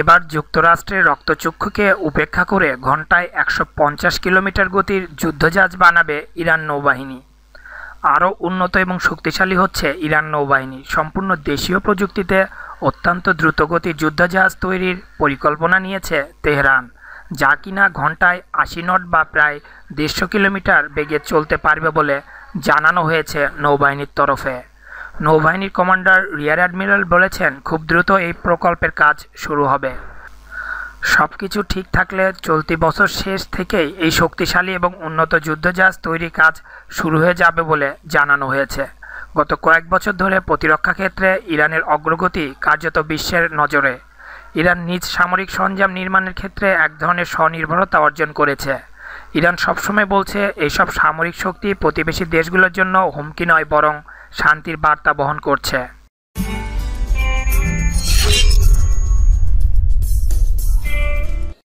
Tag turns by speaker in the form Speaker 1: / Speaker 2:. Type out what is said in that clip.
Speaker 1: এবার যুক্তরাষ্ট্রের রক্তচক্ষুকে উপেক্ষা করে ঘন্টায় একশো পঞ্চাশ কিলোমিটার গতির যুদ্ধজাহাজ বানাবে ইরান নৌবাহিনী আরও উন্নত এবং শক্তিশালী হচ্ছে ইরান নৌবাহিনী সম্পূর্ণ দেশীয় প্রযুক্তিতে অত্যন্ত দ্রুতগতির যুদ্ধজাহাজ তৈরির পরিকল্পনা নিয়েছে তেহরান যা কিনা ঘন্টায় আশি নট বা প্রায় দেড়শো কিলোমিটার বেগে চলতে পারবে বলে জানানো হয়েছে নৌবাহিনীর তরফে নৌবাহিনীর কমান্ডার রিয়ার অ্যাডমিরাল বলেছেন খুব দ্রুত এই প্রকল্পের কাজ শুরু হবে সব কিছু ঠিক থাকলে চলতি বছর শেষ থেকেই এই শক্তিশালী এবং উন্নত যুদ্ধজাহাজ তৈরি কাজ শুরু হয়ে যাবে বলে জানানো হয়েছে গত কয়েক বছর ধরে প্রতিরক্ষা ক্ষেত্রে ইরানের অগ্রগতি কার্যত বিশ্বের নজরে ইরান নিজ সামরিক সরঞ্জাম নির্মাণের ক্ষেত্রে এক ধরনের স্বনির্ভরতা অর্জন করেছে ইরান সবসময় বলছে এইসব সামরিক শক্তি প্রতিবেশী দেশগুলোর জন্য হুমকি নয় বরং শান্তির বার্তা বহন করছে